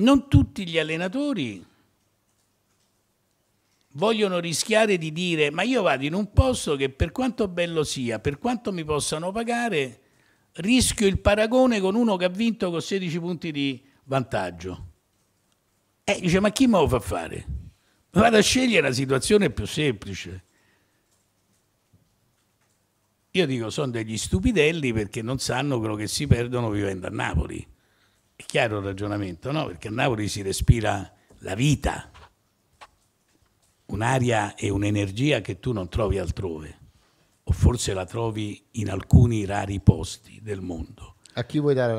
non tutti gli allenatori vogliono rischiare di dire ma io vado in un posto che per quanto bello sia, per quanto mi possano pagare, rischio il paragone con uno che ha vinto con 16 punti di vantaggio. E eh, dice ma chi me lo fa fare? Vado a scegliere la situazione più semplice. Io dico sono degli stupidelli perché non sanno quello che si perdono vivendo a Napoli. È chiaro il ragionamento, no? Perché a Napoli si respira la vita, un'aria e un'energia che tu non trovi altrove, o forse la trovi in alcuni rari posti del mondo. A chi vuoi dare la